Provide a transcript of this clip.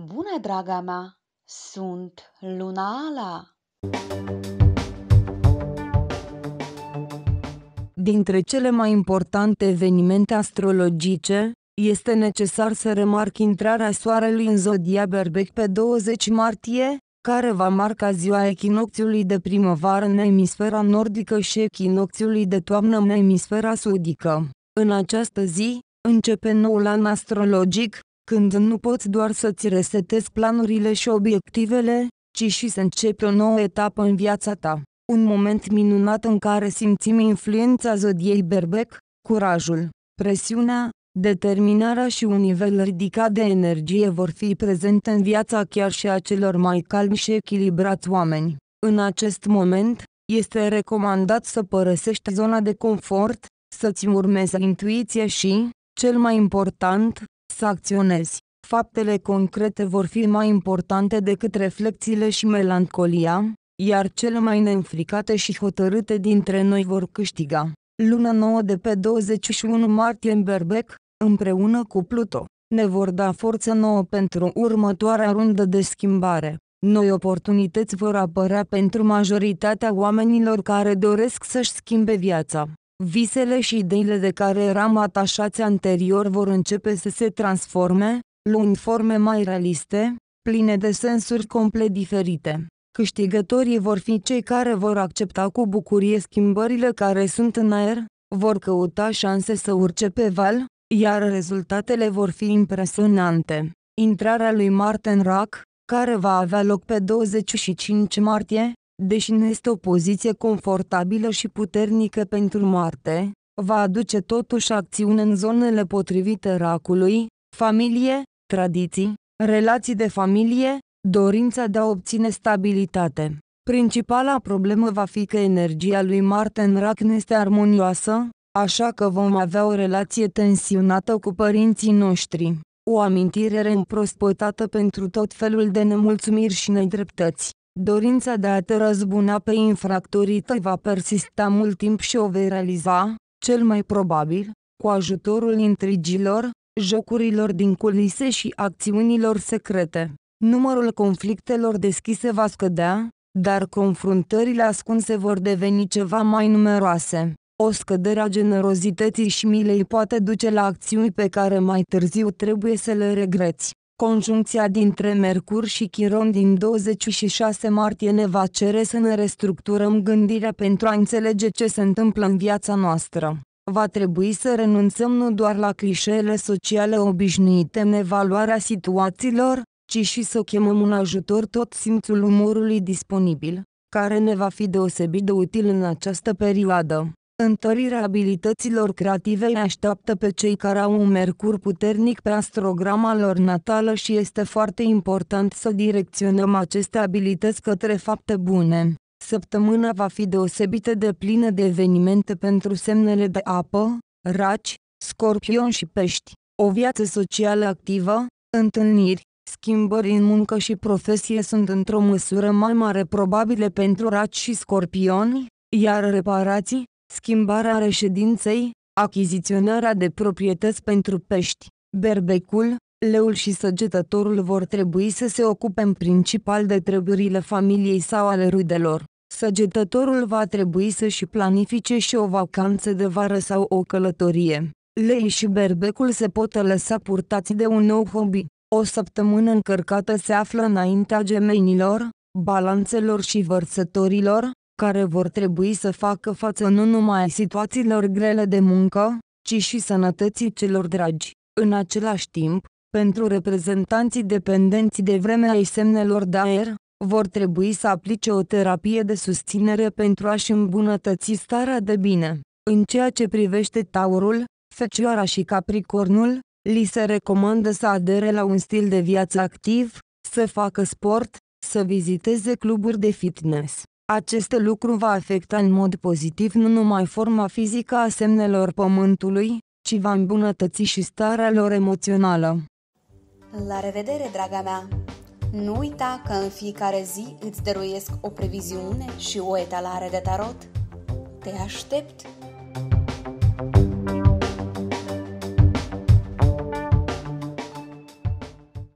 Bună, draga mea! Sunt Luna Ala! Dintre cele mai importante evenimente astrologice, este necesar să remarc intrarea soarelui în zodia Berbec pe 20 martie, care va marca ziua echinocțiului de primăvară în emisfera nordică și echinocțiului de toamnă în emisfera sudică. În această zi, începe noul an astrologic, când nu poți doar să-ți resetezi planurile și obiectivele, ci și să începi o nouă etapă în viața ta. Un moment minunat în care simțim influența zodiei berbec, curajul, presiunea, determinarea și un nivel ridicat de energie vor fi prezente în viața chiar și a celor mai calmi și echilibrați oameni. În acest moment, este recomandat să părăsești zona de confort, să-ți urmezi intuiția și, cel mai important, să acționezi. Faptele concrete vor fi mai importante decât reflexiile și melancolia, iar cele mai neînfricate și hotărâte dintre noi vor câștiga. Luna 9 de pe 21 martie în Berbec, împreună cu Pluto, ne vor da forță nouă pentru următoarea rundă de schimbare. Noi oportunități vor apărea pentru majoritatea oamenilor care doresc să-și schimbe viața. Visele și ideile de care eram atașați anterior vor începe să se transforme, luând forme mai realiste, pline de sensuri complet diferite. Câștigătorii vor fi cei care vor accepta cu bucurie schimbările care sunt în aer, vor căuta șanse să urce pe val, iar rezultatele vor fi impresionante. Intrarea lui Martin Rack, care va avea loc pe 25 martie, deși nu este o poziție confortabilă și puternică pentru moarte, va aduce totuși acțiune în zonele potrivite racului, familie, tradiții, relații de familie, dorința de a obține stabilitate. Principala problemă va fi că energia lui Marte în rac nu este armonioasă, așa că vom avea o relație tensionată cu părinții noștri, o amintire reîmprospătată pentru tot felul de nemulțumiri și nedreptăți. Dorința de a te răzbuna pe infractorii tăi va persista mult timp și o vei realiza, cel mai probabil, cu ajutorul intrigilor, jocurilor din culise și acțiunilor secrete. Numărul conflictelor deschise va scădea, dar confruntările ascunse vor deveni ceva mai numeroase. O scădere a generozității și milei poate duce la acțiuni pe care mai târziu trebuie să le regreți. Conjuncția dintre Mercur și Chiron din 26 martie ne va cere să ne restructurăm gândirea pentru a înțelege ce se întâmplă în viața noastră. Va trebui să renunțăm nu doar la clișeele sociale obișnuite în evaluarea situațiilor, ci și să chemăm un ajutor tot simțul umorului disponibil, care ne va fi deosebit de util în această perioadă. Întărirea abilităților creative îi așteaptă pe cei care au un mercur puternic pe astrograma lor natală și este foarte important să direcționăm aceste abilități către fapte bune. Săptămâna va fi deosebită de plină de evenimente pentru semnele de apă, raci, scorpion și pești. O viață socială activă, întâlniri, schimbări în muncă și profesie sunt într-o măsură mai mare probabile pentru raci și scorpioni, iar reparații, schimbarea reședinței, achiziționarea de proprietăți pentru pești, berbecul, leul și săgetătorul vor trebui să se ocupe în principal de treburile familiei sau ale rudelor. Săgetătorul va trebui să-și planifice și o vacanță de vară sau o călătorie. Lei și berbecul se pot lăsa purtați de un nou hobby. O săptămână încărcată se află înaintea gemenilor, balanțelor și vărsătorilor, care vor trebui să facă față nu numai situațiilor grele de muncă, ci și sănătății celor dragi. În același timp, pentru reprezentanții dependenți de vremea ai semnelor de aer, vor trebui să aplice o terapie de susținere pentru a-și îmbunătăți starea de bine. În ceea ce privește taurul, fecioara și capricornul, li se recomandă să adere la un stil de viață activ, să facă sport, să viziteze cluburi de fitness, acest lucru va afecta în mod pozitiv nu numai forma fizică a semnelor pământului, ci va îmbunătăți și starea lor emoțională. La revedere, draga mea! Nu uita că în fiecare zi îți dăruiesc o previziune și o etalare de tarot. Te aștept!